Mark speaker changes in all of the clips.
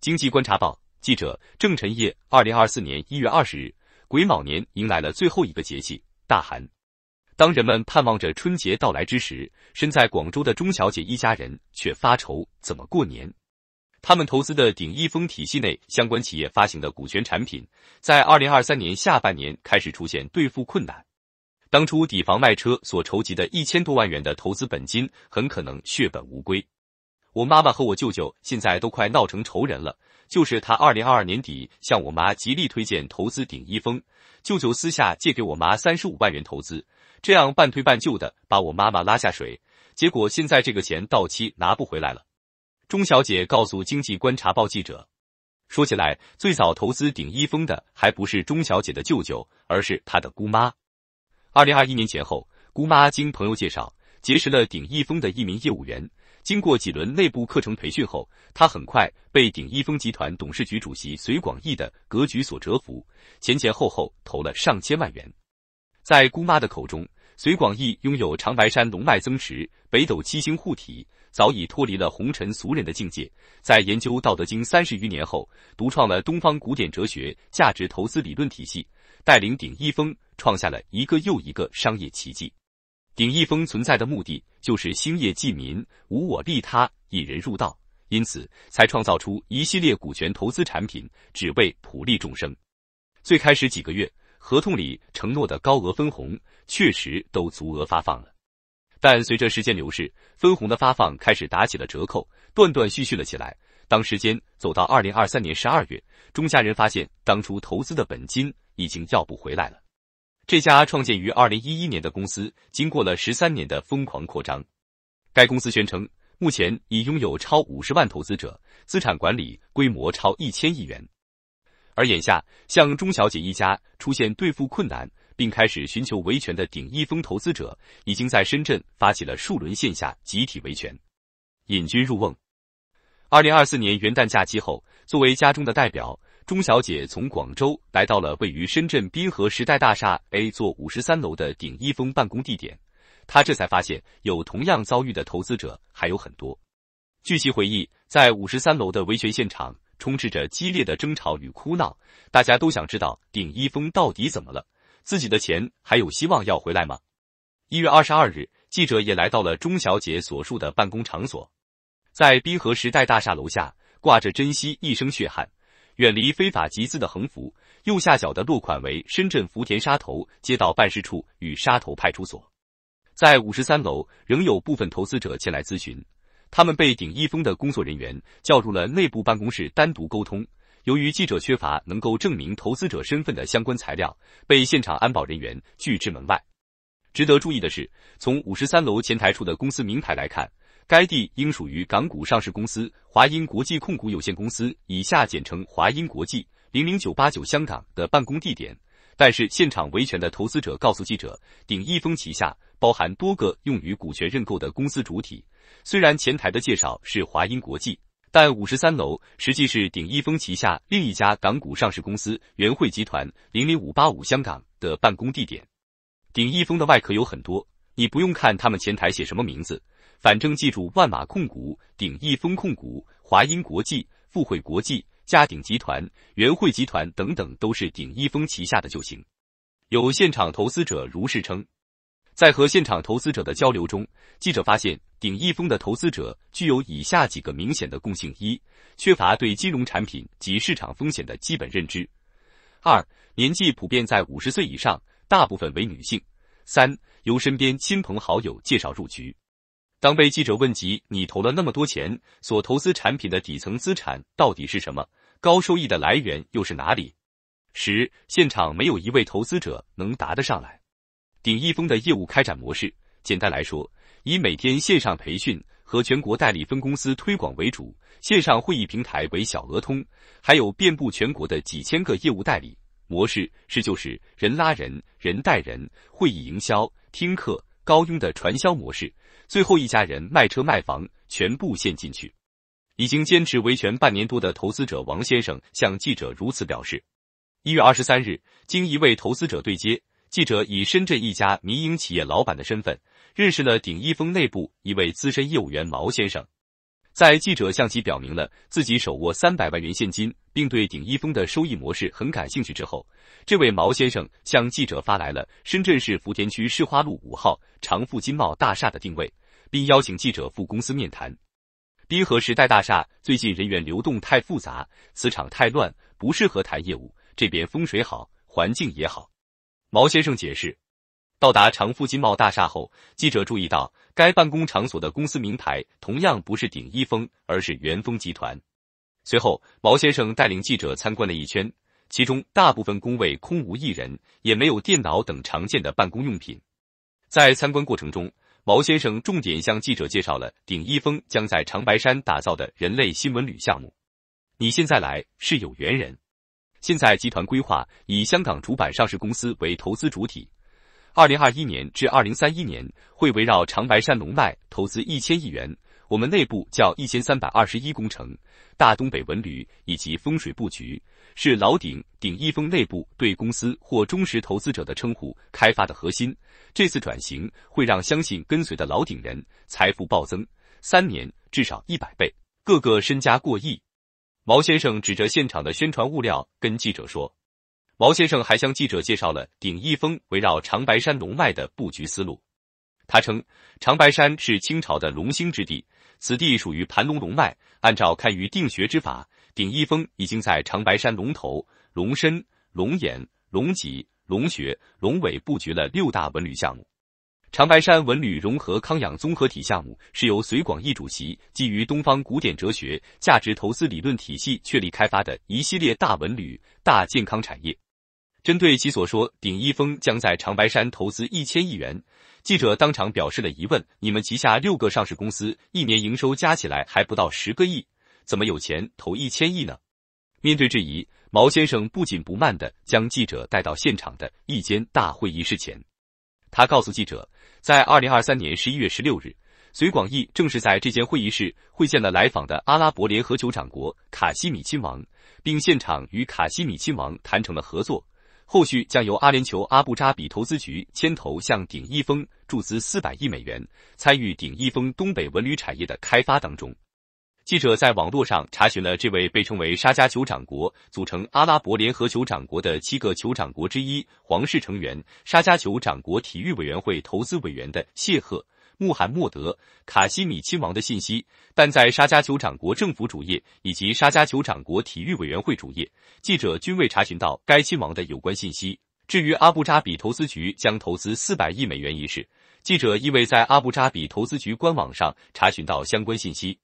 Speaker 1: 经济观察报记者郑晨烨，二零二四年一月二十日，癸卯年迎来了最后一个节气大寒。当人们盼望着春节到来之时，身在广州的钟小姐一家人却发愁怎么过年。他们投资的鼎益峰体系内相关企业发行的股权产品，在二零二三年下半年开始出现兑付困难，当初抵房卖车所筹集的一千多万元的投资本金，很可能血本无归。我妈妈和我舅舅现在都快闹成仇人了。就是他二零二二年底向我妈极力推荐投资鼎一峰，舅舅私下借给我妈三十五万元投资，这样半推半就的把我妈妈拉下水。结果现在这个钱到期拿不回来了。钟小姐告诉经济观察报记者，说起来最早投资鼎一峰的还不是钟小姐的舅舅，而是她的姑妈。二零二一年前后，姑妈经朋友介绍结识了鼎一峰的一名业务员。经过几轮内部课程培训后，他很快被鼎一丰集团董事局主席隋广义的格局所折服，前前后后投了上千万元。在姑妈的口中，隋广义拥有长白山龙脉增持，北斗七星护体，早已脱离了红尘俗人的境界。在研究《道德经》三十余年后，独创了东方古典哲学价值投资理论体系，带领鼎一丰创下了一个又一个商业奇迹。鼎益丰存在的目的就是兴业济民，无我利他，引人入道，因此才创造出一系列股权投资产品，只为普利众生。最开始几个月，合同里承诺的高额分红，确实都足额发放了。但随着时间流逝，分红的发放开始打起了折扣，断断续续了起来。当时间走到二零二三年十二月，钟家人发现，当初投资的本金已经要不回来了。这家创建于二零一一年的公司，经过了十三年的疯狂扩张。该公司宣称，目前已拥有超五十万投资者，资产管理规模超一千亿元。而眼下，向钟小姐一家出现兑付困难，并开始寻求维权的鼎益丰投资者，已经在深圳发起了数轮线下集体维权，引君入瓮。二零二四年元旦假期后，作为家中的代表。钟小姐从广州来到了位于深圳滨河时代大厦 A 座五十三楼的鼎一峰办公地点，她这才发现有同样遭遇的投资者还有很多。据其回忆，在五十三楼的维权现场充斥着激烈的争吵与哭闹，大家都想知道鼎一峰到底怎么了，自己的钱还有希望要回来吗？一月二十二日，记者也来到了钟小姐所述的办公场所，在滨河时代大厦楼下挂着“珍惜一生血汗”。远离非法集资的横幅，右下角的落款为深圳福田沙头街道办事处与沙头派出所。在五十三楼，仍有部分投资者前来咨询，他们被鼎一峰的工作人员叫入了内部办公室单独沟通。由于记者缺乏能够证明投资者身份的相关材料，被现场安保人员拒之门外。值得注意的是，从五十三楼前台处的公司名牌来看。该地应属于港股上市公司华英国际控股有限公司（以下简称华英国际，零零九八九香港）的办公地点，但是现场维权的投资者告诉记者，鼎益丰旗下包含多个用于股权认购的公司主体。虽然前台的介绍是华英国际，但五十三楼实际是鼎益丰旗下另一家港股上市公司元汇集团（零零五八五香港）的办公地点。鼎益丰的外壳有很多，你不用看他们前台写什么名字。反正记住，万马控股、鼎益丰控股、华英国际、富汇国际、嘉鼎集团、元汇集团等等，都是鼎益丰旗下的就行。有现场投资者如是称。在和现场投资者的交流中，记者发现，鼎益丰的投资者具有以下几个明显的共性：一、缺乏对金融产品及市场风险的基本认知；二、年纪普遍在五十岁以上，大部分为女性；三、由身边亲朋好友介绍入局。当被记者问及你投了那么多钱，所投资产品的底层资产到底是什么？高收益的来源又是哪里？十现场没有一位投资者能答得上来。鼎一丰的业务开展模式，简单来说，以每天线上培训和全国代理分公司推广为主，线上会议平台为小额通，还有遍布全国的几千个业务代理，模式是就是人拉人、人带人、会议营销、听课高佣的传销模式。最后一家人卖车卖房，全部陷进去。已经坚持维权半年多的投资者王先生向记者如此表示：，一月二十三日，经一位投资者对接，记者以深圳一家民营企业老板的身份，认识了鼎一丰内部一位资深业务员毛先生。在记者向其表明了自己手握三百万元现金，并对鼎一丰的收益模式很感兴趣之后，这位毛先生向记者发来了深圳市福田区市花路五号长富金茂大厦的定位。并邀请记者赴公司面谈。滨河时代大厦最近人员流动太复杂，磁场太乱，不适合谈业务。这边风水好，环境也好。毛先生解释。到达长富金茂大厦后，记者注意到该办公场所的公司名牌同样不是鼎一峰，而是元丰集团。随后，毛先生带领记者参观了一圈，其中大部分工位空无一人，也没有电脑等常见的办公用品。在参观过程中，毛先生重点向记者介绍了鼎一峰将在长白山打造的人类新闻旅项目。你现在来是有缘人。现在集团规划以香港主板上市公司为投资主体，二零二一年至二零三一年会围绕长白山龙脉投资一千亿元。我们内部叫一千三百二十一工程，大东北文旅以及风水布局是老顶顶一峰内部对公司或忠实投资者的称呼。开发的核心，这次转型会让相信跟随的老顶人财富暴增，三年至少一百倍，个个身家过亿。毛先生指着现场的宣传物料跟记者说。毛先生还向记者介绍了顶一峰围绕长白山龙脉的布局思路。他称，长白山是清朝的龙兴之地。此地属于盘龙龙脉，按照堪舆定穴之法，鼎一峰已经在长白山龙头、龙身、龙眼、龙脊、龙穴、龙尾布局了六大文旅项目。长白山文旅融合康养综合体项目是由隋广义主席基于东方古典哲学价值投资理论体系确立开发的一系列大文旅大健康产业。针对其所说，鼎一峰将在长白山投资一千亿元。记者当场表示了疑问：“你们旗下六个上市公司一年营收加起来还不到十个亿，怎么有钱投一千亿呢？”面对质疑，毛先生不紧不慢地将记者带到现场的一间大会议室前。他告诉记者，在二零二三年十一月十六日，隋广义正是在这间会议室会见了来访的阿拉伯联合酋长国卡西米亲王，并现场与卡西米亲王谈成了合作。后续将由阿联酋阿布扎比投资局牵头向鼎益丰注资四百亿美元，参与鼎益丰东北文旅产业的开发当中。记者在网络上查询了这位被称为沙加酋长国组成阿拉伯联合酋长国的七个酋长国之一皇室成员、沙加酋长国体育委员会投资委员的谢赫。穆罕默德·卡西米亲王的信息，但在沙加酋长国政府主页以及沙加酋长国体育委员会主页，记者均未查询到该亲王的有关信息。至于阿布扎比投资局将投资四百亿美元一事，记者亦未在阿布扎比投资局官网上查询到相关信息。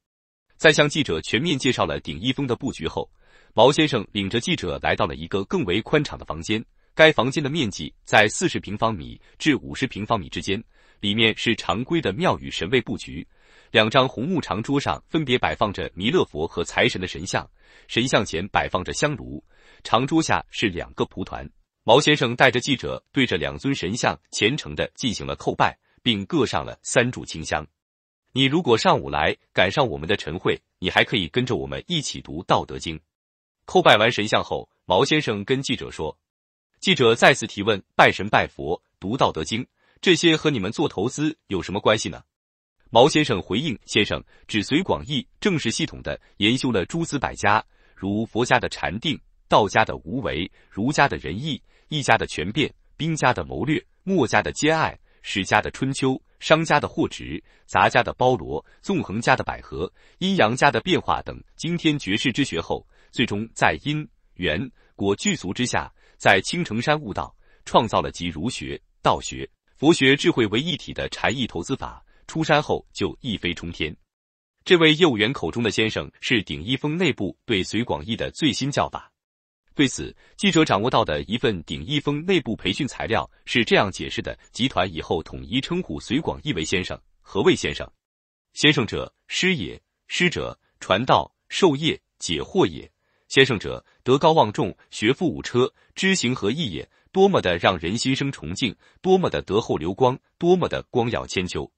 Speaker 1: 在向记者全面介绍了顶一峰的布局后，毛先生领着记者来到了一个更为宽敞的房间，该房间的面积在四十平方米至五十平方米之间。里面是常规的庙宇神位布局，两张红木长桌上分别摆放着弥勒佛和财神的神像，神像前摆放着香炉，长桌下是两个蒲团。毛先生带着记者对着两尊神像虔诚的进行了叩拜，并各上了三炷清香。你如果上午来赶上我们的晨会，你还可以跟着我们一起读《道德经》。叩拜完神像后，毛先生跟记者说，记者再次提问：拜神拜佛，读《道德经》。这些和你们做投资有什么关系呢？毛先生回应：“先生，只随广义，正是系统的研究了诸子百家，如佛家的禅定、道家的无为、儒家的仁义、一家的权变、兵家的谋略、墨家的兼爱、史家的春秋、商家的货值、杂家的包罗、纵横家的百合、阴阳家的变化等惊天绝世之学后，最终在因缘果具足之下，在青城山悟道，创造了集儒学、道学。”佛学智慧为一体的禅意投资法，出山后就一飞冲天。这位业务员口中的先生是鼎一峰内部对隋广义的最新叫法。对此，记者掌握到的一份鼎一峰内部培训材料是这样解释的：集团以后统一称呼隋广义为先生。何谓先生？先生者，师也。师者，传道授业解惑也。先生者，德高望重，学富五车，知行合一也。多么的让人心生崇敬，多么的德厚流光，多么的光耀千秋。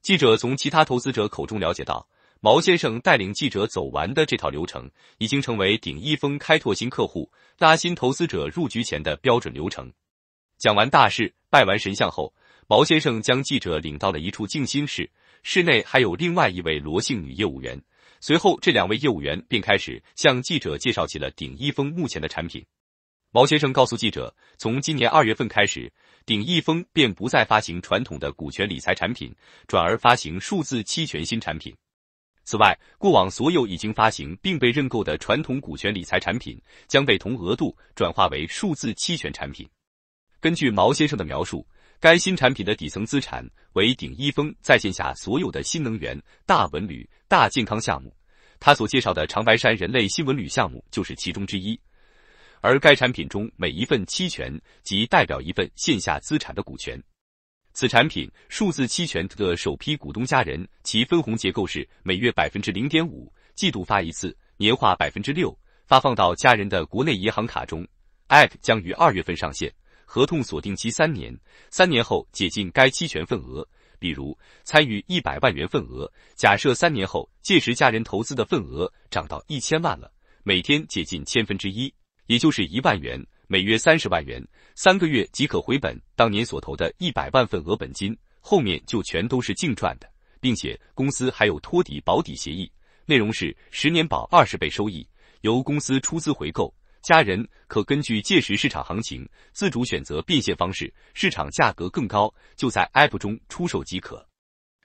Speaker 1: 记者从其他投资者口中了解到，毛先生带领记者走完的这套流程，已经成为鼎一峰开拓新客户、拉新投资者入局前的标准流程。讲完大事、拜完神像后，毛先生将记者领到了一处静心室，室内还有另外一位罗姓女业务员。随后，这两位业务员便开始向记者介绍起了鼎一峰目前的产品。毛先生告诉记者，从今年二月份开始，鼎益丰便不再发行传统的股权理财产品，转而发行数字期权新产品。此外，过往所有已经发行并被认购的传统股权理财产品，将被同额度转化为数字期权产品。根据毛先生的描述，该新产品的底层资产为鼎益丰在线下所有的新能源、大文旅、大健康项目。他所介绍的长白山人类新文旅项目就是其中之一。而该产品中每一份期权即代表一份线下资产的股权，此产品数字期权的首批股东家人其分红结构是每月百分之零点五，季度发一次，年化百分之六，发放到家人的国内银行卡中。App 将于二月份上线，合同锁定期三年，三年后解禁该期权份额。比如参与一百万元份额，假设三年后届时家人投资的份额涨到一千万了，每天解禁千分之一。也就是一万元，每月三十万元，三个月即可回本。当年所投的一百万份额本金，后面就全都是净赚的，并且公司还有托底保底协议，内容是十年保二十倍收益，由公司出资回购。家人可根据届时市场行情自主选择变现方式，市场价格更高就在 App 中出售即可。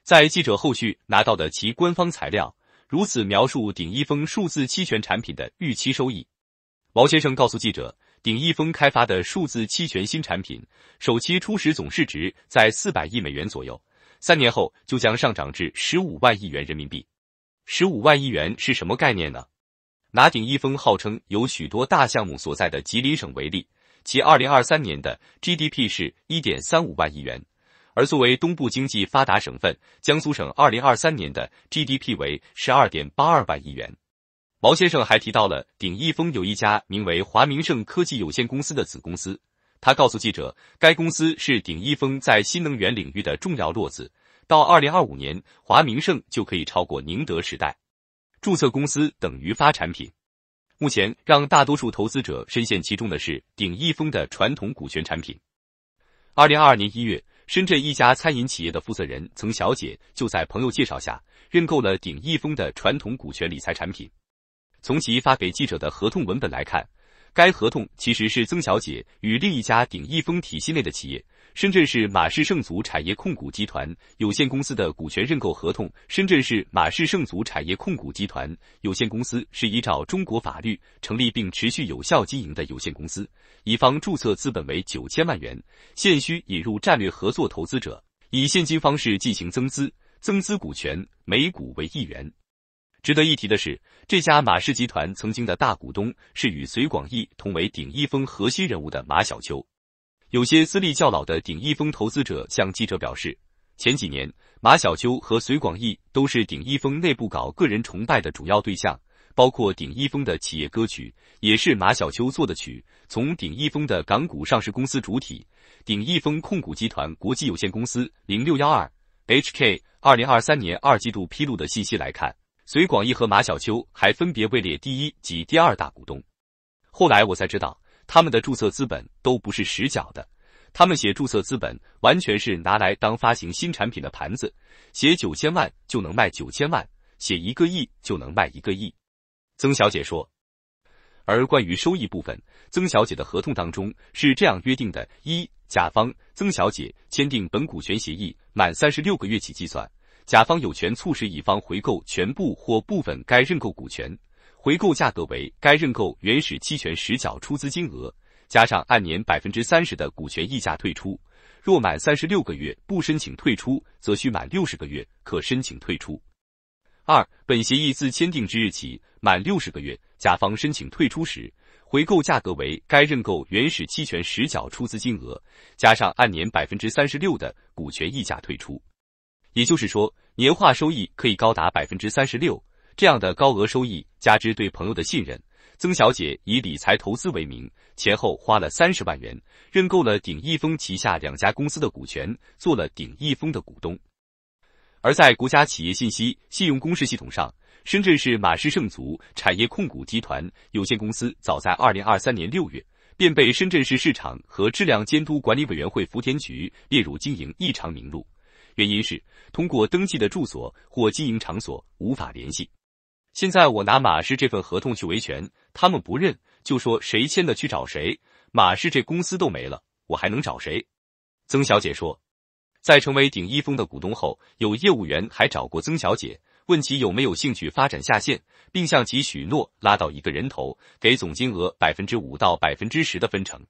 Speaker 1: 在记者后续拿到的其官方材料，如此描述顶一峰数字期权产品的预期收益。毛先生告诉记者，鼎益丰开发的数字期权新产品，首期初始总市值在四百亿美元左右，三年后就将上涨至十五万亿元人民币。十五万亿元是什么概念呢？拿鼎益丰号称有许多大项目所在的吉林省为例，其二零二三年的 GDP 是一点三五万亿元，而作为东部经济发达省份，江苏省二零二三年的 GDP 为十二点八二万亿元。毛先生还提到了鼎益丰有一家名为华明盛科技有限公司的子公司。他告诉记者，该公司是鼎益丰在新能源领域的重要落子。到二零二五年，华明盛就可以超过宁德时代。注册公司等于发产品。目前让大多数投资者深陷其中的是鼎益丰的传统股权产品。二零二二年一月，深圳一家餐饮企业的负责人曾小姐就在朋友介绍下认购了鼎益丰的传统股权理财产品。从其发给记者的合同文本来看，该合同其实是曾小姐与另一家鼎益丰体系内的企业——深圳市马氏圣族产业控股集团有限公司的股权认购合同。深圳市马氏圣族产业控股集团有限公司是依照中国法律成立并持续有效经营的有限公司，乙方注册资本为九千万元，现需引入战略合作投资者，以现金方式进行增资，增资股权每股为一元。值得一提的是，这家马氏集团曾经的大股东是与隋广义同为鼎一峰核心人物的马小秋。有些资历较老的鼎一峰投资者向记者表示，前几年马小秋和隋广义都是鼎一峰内部搞个人崇拜的主要对象，包括鼎一峰的企业歌曲也是马小秋做的曲。从鼎一峰的港股上市公司主体鼎一峰控股集团国际有限公司零六幺二 H K 二零二三年二季度披露的信息来看。隋广义和马小秋还分别位列第一及第二大股东。后来我才知道，他们的注册资本都不是实缴的，他们写注册资本完全是拿来当发行新产品的盘子，写九千万就能卖九千万，写一个亿就能卖一个亿。曾小姐说。而关于收益部分，曾小姐的合同当中是这样约定的：一、甲方曾小姐签订本股权协议满三十六个月起计算。甲方有权促使乙方回购全部或部分该认购股权，回购价格为该认购原始期权实缴出资金额加上按年百分之三十的股权溢价退出。若满三十六个月不申请退出，则需满六十个月可申请退出。二本协议自签订之日起满六十个月，甲方申请退出时，回购价格为该认购原始期权实缴出资金额加上按年百分之三十六的股权溢价退出。也就是说，年化收益可以高达百分之三十六。这样的高额收益，加之对朋友的信任，曾小姐以理财投资为名，前后花了三十万元，认购了鼎益丰旗下两家公司的股权，做了鼎益丰的股东。而在国家企业信息信用公示系统上，深圳市马氏圣族产业控股集团有限公司早在二零二三年六月便被深圳市市场和质量监督管理委员会福田局列入经营异常名录。原因是通过登记的住所或经营场所无法联系。现在我拿马氏这份合同去维权，他们不认，就说谁签的去找谁。马氏这公司都没了，我还能找谁？曾小姐说，在成为鼎一峰的股东后，有业务员还找过曾小姐，问其有没有兴趣发展下线，并向其许诺拉到一个人头给总金额百分之五到百分之十的分成，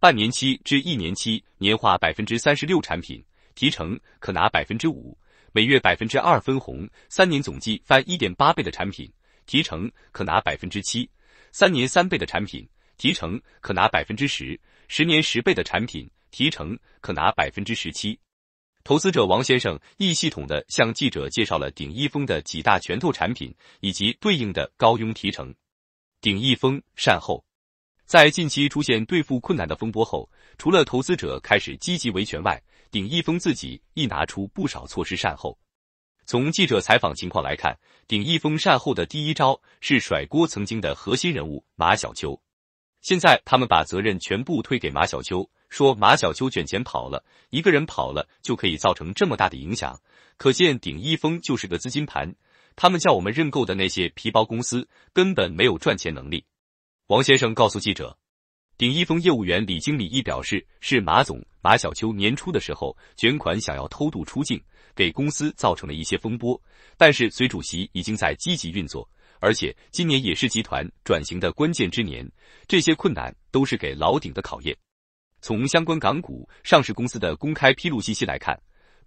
Speaker 1: 半年期至一年期年化百分之三十六产品。提成可拿百分之五，每月百分之二分红，三年总计翻一点八倍的产品，提成可拿百分之七；三年三倍的产品，提成可拿百分之十；十年十倍的产品，提成可拿百分之十七。投资者王先生一系统的向记者介绍了鼎益丰的几大拳头产品以及对应的高佣提成。鼎益丰善后，在近期出现兑付困难的风波后，除了投资者开始积极维权外，鼎一峰自己亦拿出不少措施善后。从记者采访情况来看，鼎一峰善后的第一招是甩锅曾经的核心人物马小秋。现在他们把责任全部推给马小秋，说马小秋卷钱跑了，一个人跑了就可以造成这么大的影响。可见鼎一峰就是个资金盘。他们叫我们认购的那些皮包公司根本没有赚钱能力。王先生告诉记者，鼎一峰业务员李经理亦表示是马总。马小秋年初的时候，卷款想要偷渡出境，给公司造成了一些风波。但是，随主席已经在积极运作，而且今年也是集团转型的关键之年，这些困难都是给老顶的考验。从相关港股上市公司的公开披露信息来看，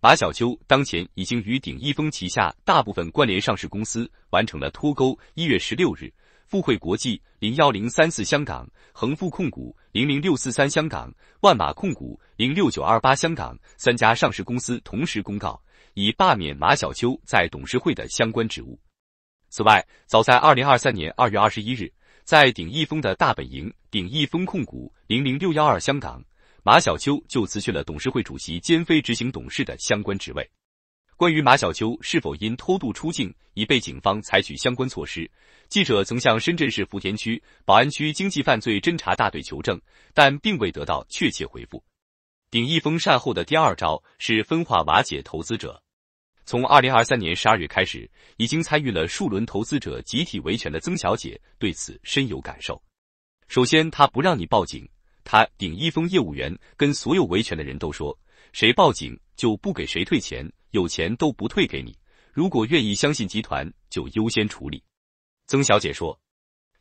Speaker 1: 马小秋当前已经与鼎益丰旗下大部分关联上市公司完成了脱钩。一月十六日，富汇国际零幺零三四香港恒富控股。零零六四三香港万马控股零六九二八香港三家上市公司同时公告，已罢免马小秋在董事会的相关职务。此外，早在二零二三年二月二十一日，在鼎益丰的大本营鼎益丰控股零零六幺二香港，马小秋就辞去了董事会主席兼非执行董事的相关职位。关于马小秋是否因偷渡出境已被警方采取相关措施，记者曾向深圳市福田区宝安区经济犯罪侦查大队求证，但并未得到确切回复。鼎益丰善后的第二招是分化瓦解投资者。从二零二三年十二月开始，已经参与了数轮投资者集体维权的曾小姐对此深有感受。首先，她不让你报警，她鼎益丰业务员跟所有维权的人都说，谁报警就不给谁退钱。有钱都不退给你。如果愿意相信集团，就优先处理。曾小姐说。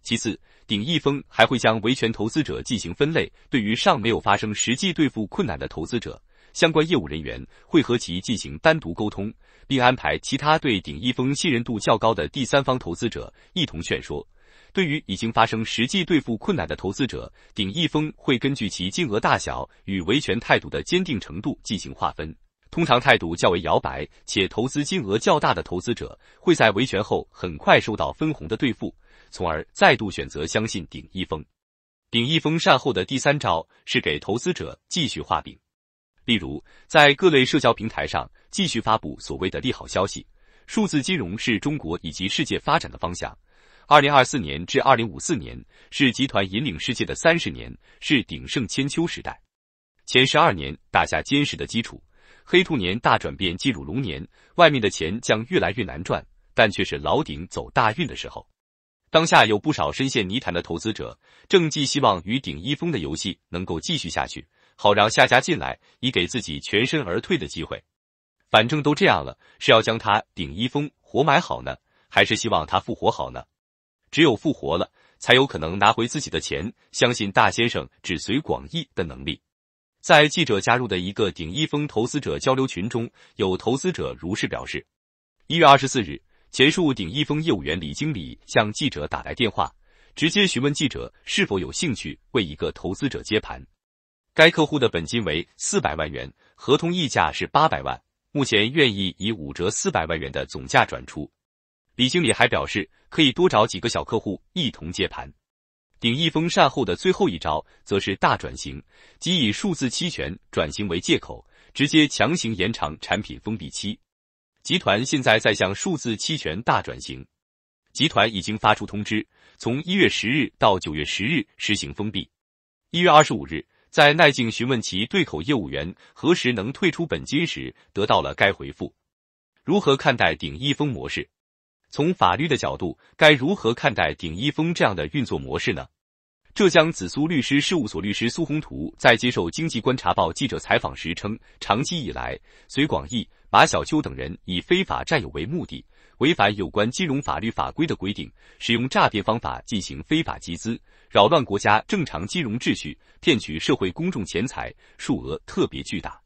Speaker 1: 其次，鼎益丰还会将维权投资者进行分类。对于尚没有发生实际兑付困难的投资者，相关业务人员会和其进行单独沟通，并安排其他对鼎益丰信任度较高的第三方投资者一同劝说。对于已经发生实际兑付困难的投资者，鼎益丰会根据其金额大小与维权态度的坚定程度进行划分。通常态度较为摇摆，且投资金额较大的投资者会在维权后很快收到分红的兑付，从而再度选择相信鼎益丰。鼎益丰善后的第三招是给投资者继续画饼，例如在各类社交平台上继续发布所谓的利好消息。数字金融是中国以及世界发展的方向。二零二四年至二零五四年是集团引领世界的三十年，是鼎盛千秋时代。前十二年打下坚实的基础。黑兔年大转变进入龙年，外面的钱将越来越难赚，但却是老顶走大运的时候。当下有不少深陷泥潭的投资者，正寄希望于顶一峰的游戏能够继续下去，好让下家进来，以给自己全身而退的机会。反正都这样了，是要将他顶一峰活埋好呢，还是希望他复活好呢？只有复活了，才有可能拿回自己的钱。相信大先生只随广义的能力。在记者加入的一个鼎一峰投资者交流群中，有投资者如是表示：一月二十四日，前述鼎一峰业务员李经理向记者打来电话，直接询问记者是否有兴趣为一个投资者接盘。该客户的本金为四百万元，合同溢价是八百万，目前愿意以五折四百万元的总价转出。李经理还表示，可以多找几个小客户一同接盘。鼎益丰善后的最后一招，则是大转型，即以数字期权转型为借口，直接强行延长产品封闭期。集团现在在向数字期权大转型，集团已经发出通知，从一月十日到九月十日实行封闭。一月二十五日，在耐静询问其对口业务员何时能退出本金时，得到了该回复。如何看待鼎益丰模式？从法律的角度，该如何看待顶一峰这样的运作模式呢？浙江紫苏律师事务所律师苏宏图在接受《经济观察报》记者采访时称，长期以来，隋广义、马小秋等人以非法占有为目的，违反有关金融法律法规的规定，使用诈骗方法进行非法集资，扰乱国家正常金融秩序，骗取社会公众钱财，数额特别巨大。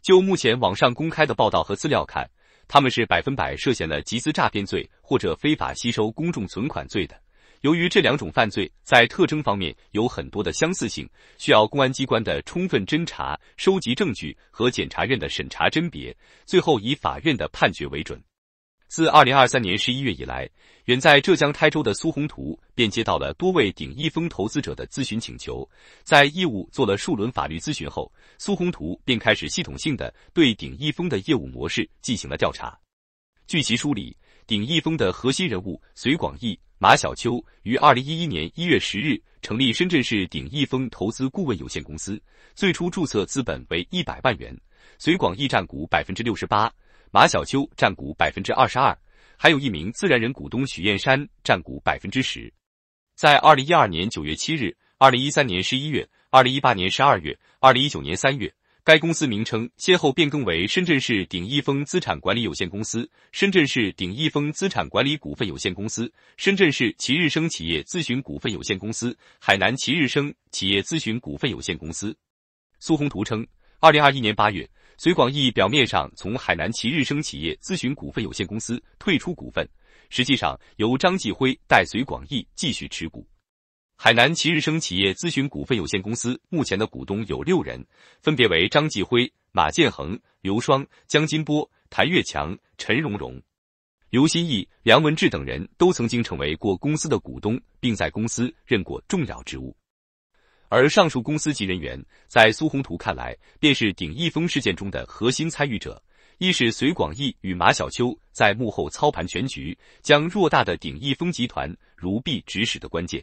Speaker 1: 就目前网上公开的报道和资料看，他们是百分百涉嫌了集资诈骗罪或者非法吸收公众存款罪的。由于这两种犯罪在特征方面有很多的相似性，需要公安机关的充分侦查、收集证据和检察院的审查甄别，最后以法院的判决为准。自二零二三年十一月以来，远在浙江台州的苏宏图便接到了多位鼎益丰投资者的咨询请求。在义乌做了数轮法律咨询后，苏宏图便开始系统性的对鼎益丰的业务模式进行了调查。据其梳理，鼎益丰的核心人物隋广义、马小秋于二零一一年一月十日成立深圳市鼎益丰投资顾问有限公司，最初注册资本为一百万元，隋广义占股百分之六十八。马小秋占股百分之二十二，还有一名自然人股东许燕山占股百分之十。在二零一二年九月七日、二零一三年十一月、二零一八年十二月、二零一九年三月，该公司名称先后变更为深圳市鼎益峰资产管理有限公司、深圳市鼎益峰资产管理股份有限公司、深圳市齐日升企业咨询股份有限公司、海南齐日升企业咨询股份有限公司。苏宏图称，二零二一年八月。隋广义表面上从海南齐日升企业咨询股份有限公司退出股份，实际上由张继辉代隋广义继续持股。海南齐日升企业咨询股份有限公司目前的股东有六人，分别为张继辉、马建恒、刘双、江金波、谭跃强、陈蓉蓉、刘新义、梁文志等人，都曾经成为过公司的股东，并在公司任过重要职务。而上述公司及人员，在苏宏图看来，便是鼎益丰事件中的核心参与者。一是隋广义与马小秋在幕后操盘全局，将偌大的鼎益丰集团如臂指使的关键。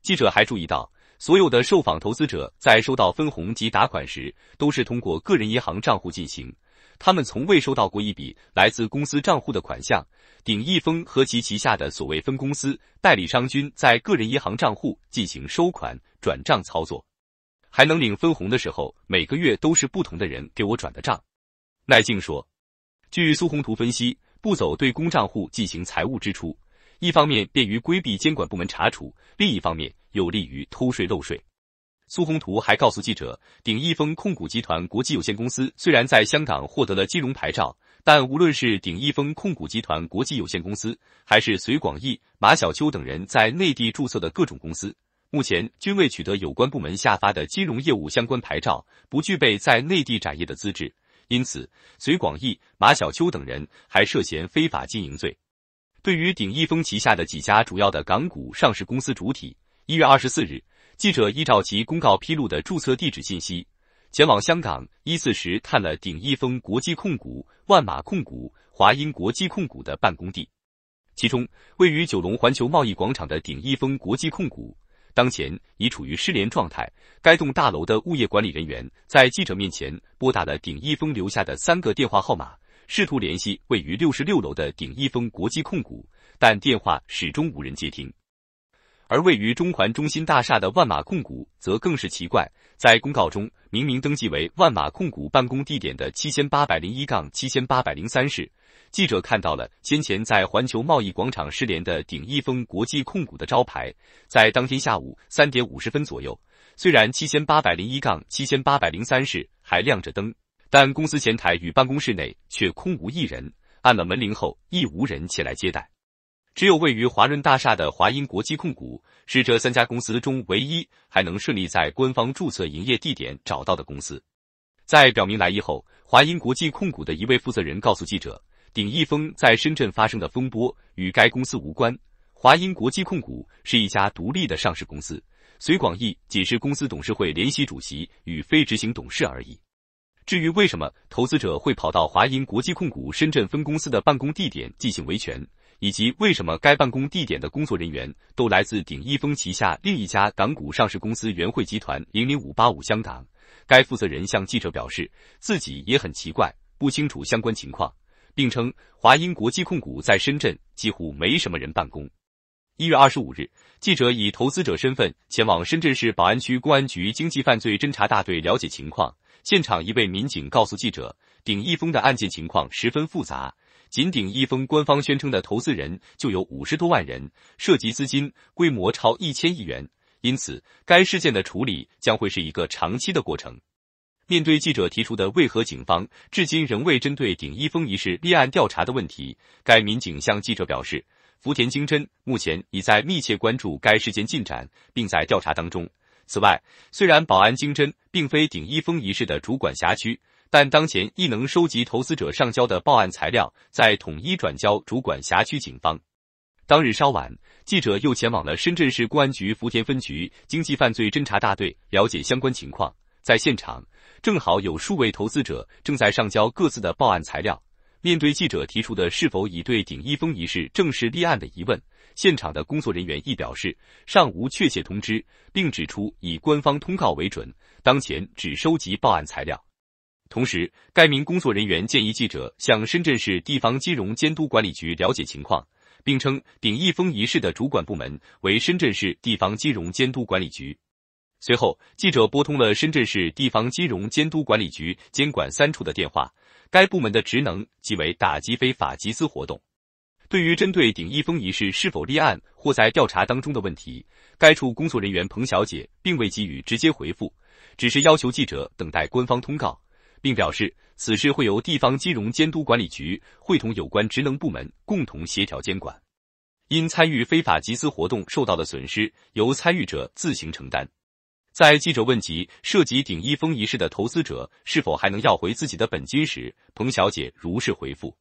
Speaker 1: 记者还注意到，所有的受访投资者在收到分红及打款时，都是通过个人银行账户进行，他们从未收到过一笔来自公司账户的款项。鼎益丰和其旗下的所谓分公司、代理商均在个人银行账户进行收款。转账操作还能领分红的时候，每个月都是不同的人给我转的账。赖静说，据苏宏图分析，不走对公账户进行财务支出，一方面便于规避监管部门查处，另一方面有利于偷税漏税。苏宏图还告诉记者，鼎益丰控股集团国际有限公司虽然在香港获得了金融牌照，但无论是鼎益丰控股集团国际有限公司，还是隋广义、马小秋等人在内地注册的各种公司。目前均未取得有关部门下发的金融业务相关牌照，不具备在内地展业的资质，因此，隋广义、马小秋等人还涉嫌非法经营罪。对于鼎益丰旗下的几家主要的港股上市公司主体，一月二十四日，记者依照其公告披露的注册地址信息，前往香港依次时探了鼎益丰国际控股、万马控股、华英国际控股的办公地，其中位于九龙环球贸易广场的鼎益丰国际控股。当前已处于失联状态。该栋大楼的物业管理人员在记者面前拨打了顶一峰留下的三个电话号码，试图联系位于六十六楼的顶一峰国际控股，但电话始终无人接听。而位于中环中心大厦的万马控股则更是奇怪，在公告中明明登记为万马控股办公地点的七千八百零一杠七千八百零三室，记者看到了先前在环球贸易广场失联的鼎益丰国际控股的招牌。在当天下午三点五十分左右，虽然七千八百零一杠七千八百零三室还亮着灯，但公司前台与办公室内却空无一人，按了门铃后亦无人前来接待。只有位于华润大厦的华英国际控股是这三家公司中唯一还能顺利在官方注册营业地点找到的公司。在表明来意后，华英国际控股的一位负责人告诉记者：“鼎益丰在深圳发生的风波与该公司无关。华英国际控股是一家独立的上市公司，隋广义仅是公司董事会联席主席与非执行董事而已。至于为什么投资者会跑到华英国际控股深圳分公司的办公地点进行维权？”以及为什么该办公地点的工作人员都来自鼎益丰旗下另一家港股上市公司元汇集团零零五八五香港？该负责人向记者表示，自己也很奇怪，不清楚相关情况，并称华英国际控股在深圳几乎没什么人办公。一月二十五日，记者以投资者身份前往深圳市宝安区公安局经济犯罪侦查大队了解情况。现场一位民警告诉记者，鼎益丰的案件情况十分复杂。仅顶一峰官方宣称的投资人就有五十多万人，涉及资金规模超一千亿元，因此该事件的处理将会是一个长期的过程。面对记者提出的为何警方至今仍未针对顶一峰一事立案调查的问题，该民警向记者表示，福田经侦目前已在密切关注该事件进展，并在调查当中。此外，虽然保安经侦并非顶一峰一事的主管辖区。但当前，亦能收集投资者上交的报案材料，再统一转交主管辖区警方。当日稍晚，记者又前往了深圳市公安局福田分局经济犯罪侦查大队了解相关情况。在现场，正好有数位投资者正在上交各自的报案材料。面对记者提出的是否已对顶一峰一事正式立案的疑问，现场的工作人员亦表示尚无确切通知，并指出以官方通告为准。当前只收集报案材料。同时，该名工作人员建议记者向深圳市地方金融监督管理局了解情况，并称鼎益丰一事的主管部门为深圳市地方金融监督管理局。随后，记者拨通了深圳市地方金融监督管理局监管三处的电话，该部门的职能即为打击非法集资活动。对于针对鼎益丰一事是否立案或在调查当中的问题，该处工作人员彭小姐并未给予直接回复，只是要求记者等待官方通告。并表示，此事会由地方金融监督管理局会同有关职能部门共同协调监管。因参与非法集资活动受到的损失，由参与者自行承担。在记者问及涉及鼎一峰一事的投资者是否还能要回自己的本金时，彭小姐如是回复。